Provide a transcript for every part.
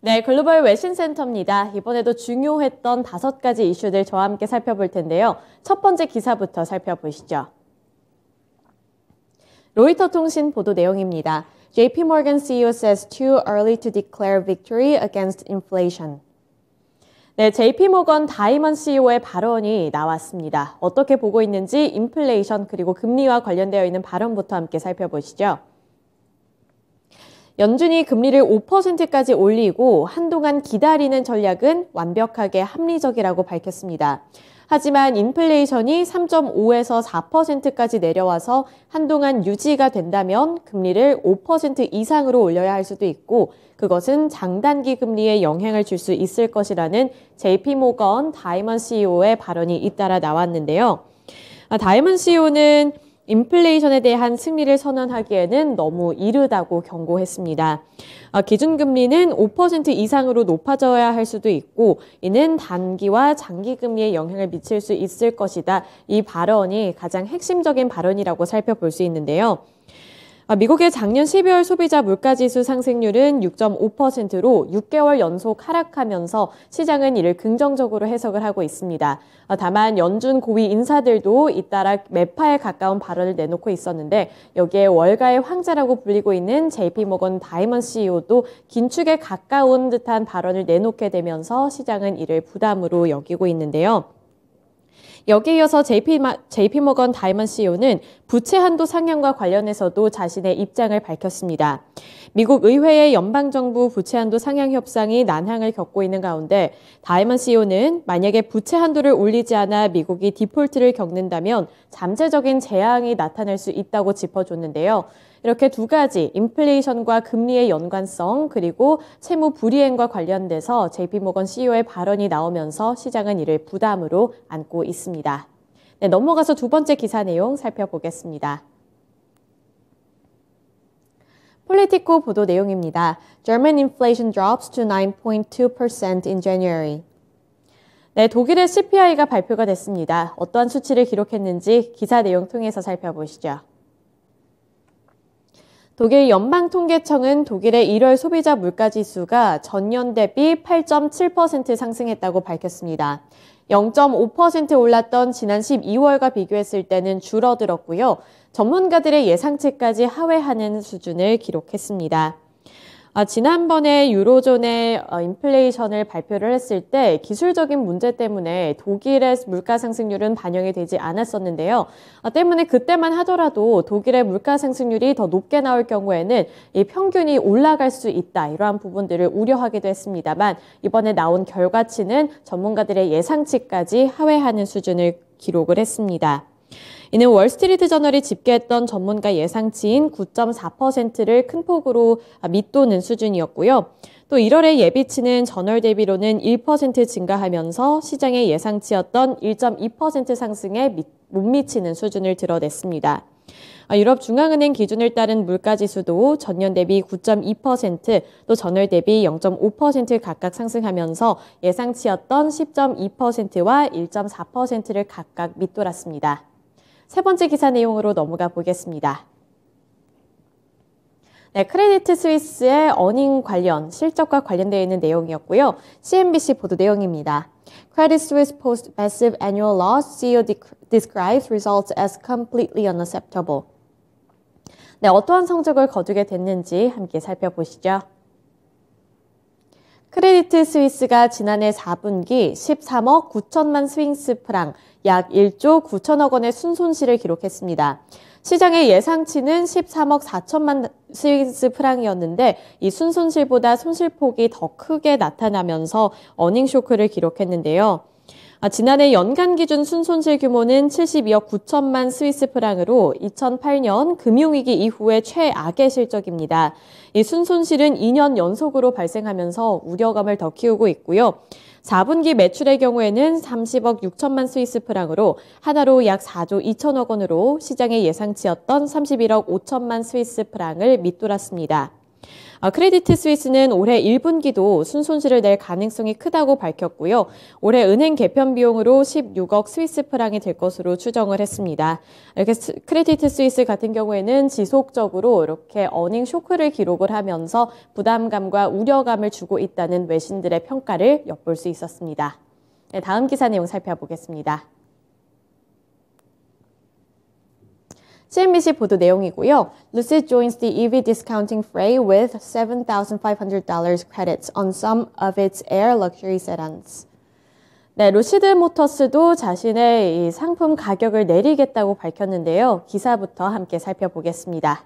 네, 글로벌 외신센터입니다. 이번에도 중요했던 다섯 가지 이슈들 저와 함께 살펴볼 텐데요. 첫 번째 기사부터 살펴보시죠. 로이터 통신 보도 내용입니다. JP Morgan CEO says too early to declare victory against inflation. 네, JP 모건 다이먼 CEO의 발언이 나왔습니다. 어떻게 보고 있는지 인플레이션 그리고 금리와 관련되어 있는 발언부터 함께 살펴보시죠. 연준이 금리를 5%까지 올리고 한동안 기다리는 전략은 완벽하게 합리적이라고 밝혔습니다. 하지만 인플레이션이 3.5에서 4%까지 내려와서 한동안 유지가 된다면 금리를 5% 이상으로 올려야 할 수도 있고 그것은 장단기 금리에 영향을 줄 수 있을 것이라는 JP 모건 다이먼 CEO의 발언이 잇따라 나왔는데요. 아, 다이먼 CEO는 인플레이션에 대한 승리를 선언하기에는 너무 이르다고 경고했습니다. 어, 기준금리는 5% 이상으로 높아져야 할 수도 있고 이는 단기와 장기금리에 영향을 미칠 수 있을 것이다. 이 발언이 가장 핵심적인 발언이라고 살펴볼 수 있는데요. 아, 미국의 작년 12월 소비자 물가지수 상승률은 6.5%로 6개월 연속 하락하면서 시장은 이를 긍정적으로 해석을 하고 있습니다. 아, 다만 연준 고위 인사들도 잇따라 매파에 가까운 발언을 내놓고 있었는데 여기에 월가의 황자라고 불리고 있는 JP모건 다이먼 CEO도 긴축에 가까운 듯한 발언을 내놓게 되면서 시장은 이를 부담으로 여기고 있는데요. 여기에 이어서 JP, JP모건 다이먼 CEO는 부채 한도 상향과 관련해서도 자신의 입장을 밝혔습니다. 미국 의회의 연방정부 부채 한도 상향 협상이 난항을 겪고 있는 가운데 다이먼 CEO는 만약에 부채 한도를 올리지 않아 미국이 디폴트를 겪는다면 잠재적인 재앙이 나타날 수 있다고 짚어줬는데요. 이렇게 두 가지 인플레이션과 금리의 연관성 그리고 채무 불이행과 관련돼서 JP모건 CEO의 발언이 나오면서 시장은 이를 부담으로 안고 있습니다. 네, 넘어가서 두 번째 기사 내용 살펴보겠습니다. 폴리티코 보도 내용입니다. German inflation drops to 9.2% in January. 네, 독일의 CPI가 발표가 됐습니다. 어떠한 수치를 기록했는지 기사 내용 통해서 살펴보시죠. 독일 연방통계청은 독일의 1월 소비자 물가지수가 전년 대비 8.7% 상승했다고 밝혔습니다. 0.5% 올랐던 지난 12월과 비교했을 때는 줄어들었고요. 전문가들의 예상치까지 하회하는 수준을 기록했습니다. 아, 지난번에 유로존의 어, 인플레이션을 발표를 했을 때 기술적인 문제 때문에 독일의 물가 상승률은 반영이 되지 않았었는데요. 아, 때문에 그때만 하더라도 독일의 물가 상승률이 더 높게 나올 경우에는 이 평균이 올라갈 수 있다 이러한 부분들을 우려하기도 했습니다만 이번에 나온 결과치는 전문가들의 예상치까지 하회하는 수준을 기록을 했습니다. 이는 월스트리트 저널이 집계했던 전문가 예상치인 9.4%를 큰 폭으로 밑도는 수준이었고요. 또 1월의 예비치는 전월 대비로는 1% 증가하면서 시장의 예상치였던 1.2% 상승에 못 미치는 수준을 드러냈습니다. 아, 유럽 중앙은행 기준을 따른 물가 지수도 전년 대비 9.2%, 또 전월 대비 0.5% 각각 상승하면서 예상치였던 10.2%와 1.4%를 각각 밑돌았습니다. 세 번째 기사 내용으로 넘어가 보겠습니다. 네, 크레디트 스위스의 어닝 관련 실적과 관련되어 있는 내용이었고요. CNBC 보도 내용입니다. Credit Suisse posts massive annual loss. CEO describes results as completely unacceptable. 네, 어떠한 성적을 거두게 됐는지 함께 살펴보시죠. 크레디트 스위스가 지난해 4분기 13억 9천만 스윙스 프랑 약 1조 9천억 원의 순손실을 기록했습니다. 시장의 예상치는 13억 4천만 스윙스 프랑이었는데 이 순손실보다 손실폭이 더 크게 나타나면서 어닝쇼크를 기록했는데요. 아, 지난해 연간 기준 순손실 규모는 72억 9천만 스위스 프랑으로 2008년 금융위기 이후의 최악의 실적입니다. 이 순손실은 2년 연속으로 발생하면서 우려감을 더 키우고 있고요. 4분기 매출의 경우에는 30억 6천만 스위스 프랑으로 하나로 약 4조 2천억 원으로 시장의 예상치였던 31억 5천만 스위스 프랑을 밑돌았습니다. 아, 크레디트 스위스는 올해 1분기도 순손실을 낼 가능성이 크다고 밝혔고요. 올해 은행 개편 비용으로 16억 스위스 프랑이 될 것으로 추정을 했습니다. 이렇게 크레디트 스위스 같은 경우에는 지속적으로 이렇게 어닝 쇼크를 기록을 하면서 부담감과 우려감을 주고 있다는 외신들의 평가를 엿볼 수 있었습니다. 네, 다음 기사 내용 살펴보겠습니다. CNBC 보도 내용이고요. Lucid joins the EV discounting fray with $7,500 credits on some of its air luxury sedans. 네, 루시드 모터스도 자신의 상품 가격을 내리겠다고 밝혔는데요. 기사부터 함께 살펴보겠습니다.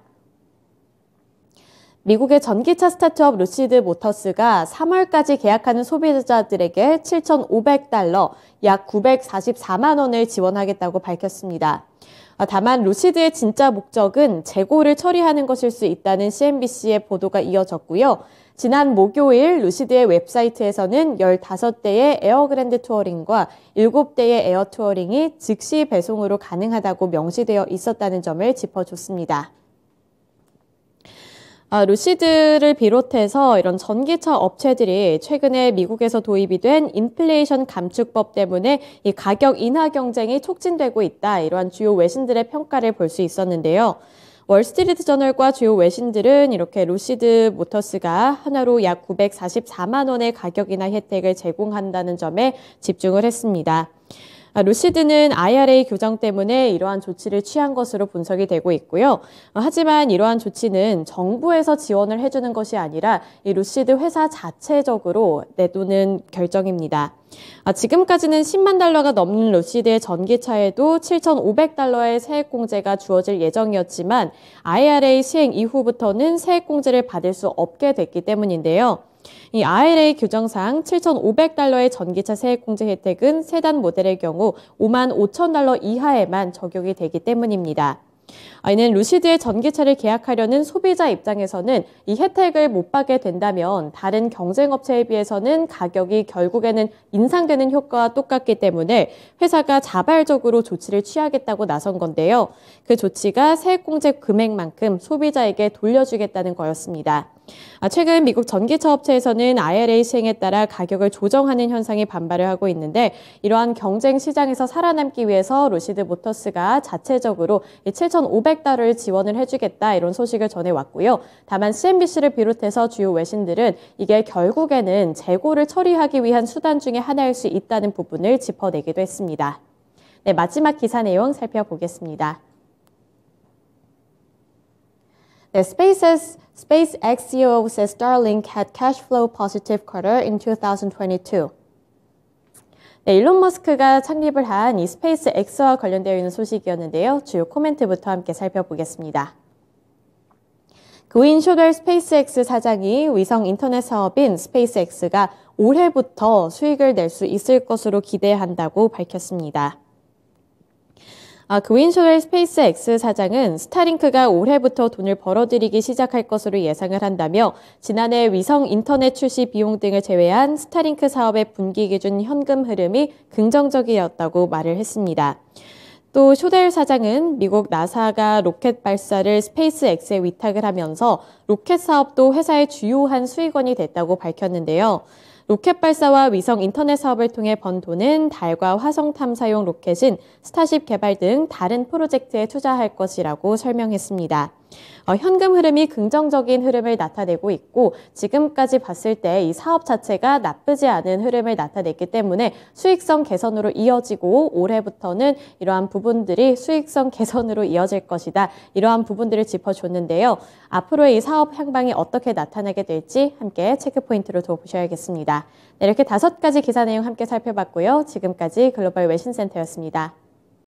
미국의 전기차 스타트업 루시드 모터스가 3월까지 계약하는 소비자들에게 7,500달러, 약 944만 원을 지원하겠다고 밝혔습니다. 아, 다만 루시드의 진짜 목적은 재고를 처리하는 것일 수 있다는 CNBC의 보도가 이어졌고요. 지난 목요일 루시드의 웹사이트에서는 15대의 에어그랜드 투어링과 7대의 에어 투어링이 즉시 배송으로 가능하다고 명시되어 있었다는 점을 짚어줬습니다. 아, 루시드를 비롯해서 이런 전기차 업체들이 최근에 미국에서 도입이 된 인플레이션 감축법 때문에 이 가격 인하 경쟁이 촉진되고 있다. 이러한 주요 외신들의 평가를 볼 수 있었는데요. 월스트리트 저널과 주요 외신들은 이렇게 루시드 모터스가 하나로 약 944만 원의 가격 인하 혜택을 제공한다는 점에 집중을 했습니다. 아, 루시드는 IRA 교정 때문에 이러한 조치를 취한 것으로 분석이 되고 있고요. 어, 하지만 이러한 조치는 정부에서 지원을 해주는 것이 아니라 이 루시드 회사 자체적으로 내도는 결정입니다. 아, 지금까지는 10만 달러가 넘는 루시드의 전기차에도 7,500달러의 세액공제가 주어질 예정이었지만 IRA 시행 이후부터는 세액공제를 받을 수 없게 됐기 때문인데요. 이 IRA 규정상 7,500달러의 전기차 세액공제 혜택은 세단 모델의 경우 5만 5천 달러 이하에만 적용이 되기 때문입니다. 이는 루시드의 전기차를 계약하려는 소비자 입장에서는 이 혜택을 못 받게 된다면 다른 경쟁 업체에 비해서는 가격이 결국에는 인상되는 효과와 똑같기 때문에 회사가 자발적으로 조치를 취하겠다고 나선 건데요. 그 조치가 세액공제 금액만큼 소비자에게 돌려주겠다는 거였습니다. 아, 최근 미국 전기차 업체에서는 IRA 시행에 따라 가격을 조정하는 현상이 반발을 하고 있는데 이러한 경쟁 시장에서 살아남기 위해서 로시드 모터스가 자체적으로 7,500달러를 지원을 해주겠다 이런 소식을 전해왔고요. 다만 CNBC를 비롯해서 주요 외신들은 이게 결국에는 재고를 처리하기 위한 수단 중에 하나일 수 있다는 부분을 짚어내기도 했습니다. 네, 마지막 기사 내용 살펴보겠습니다. The SpaceX, SpaceX CEO says Starlink had cash flow positive quarter in 2022. 네, 일론 머스크가 창립을 한 이 스페이스 X와 관련되어 있는 소식이었는데요. 주요 코멘트부터 함께 살펴보겠습니다. 그윈 쇼델 스페이스X 사장이 위성 인터넷 사업인 스페이스X가 올해부터 수익을 낼 수 있을 것으로 기대한다고 밝혔습니다. 아, 그윈쇼의 스페이스X 사장은 스타링크가 올해부터 돈을 벌어들이기 시작할 것으로 예상을 한다며 지난해 위성 인터넷 출시 비용 등을 제외한 스타링크 사업의 분기 기준 현금 흐름이 긍정적이었다고 말을 했습니다. 또 쇼델 사장은 미국 나사가 로켓 발사를 스페이스X에 위탁을 하면서 로켓 사업도 회사의 주요한 수익원이 됐다고 밝혔는데요. 로켓 발사와 위성 인터넷 사업을 통해 번 돈은 달과 화성 탐사용 로켓인 스타쉽 개발 등 다른 프로젝트에 투자할 것이라고 설명했습니다. 어, 현금 흐름이 긍정적인 흐름을 나타내고 있고 지금까지 봤을 때 이 사업 자체가 나쁘지 않은 흐름을 나타냈기 때문에 수익성 개선으로 이어지고 올해부터는 이러한 부분들이 수익성 개선으로 이어질 것이다. 이러한 부분들을 짚어줬는데요. 앞으로의 이 사업 향방이 어떻게 나타나게 될지 함께 체크 포인트로 둬보셔야겠습니다. 네, 이렇게 다섯 가지 기사 내용 함께 살펴봤고요. 지금까지 글로벌 외신센터였습니다.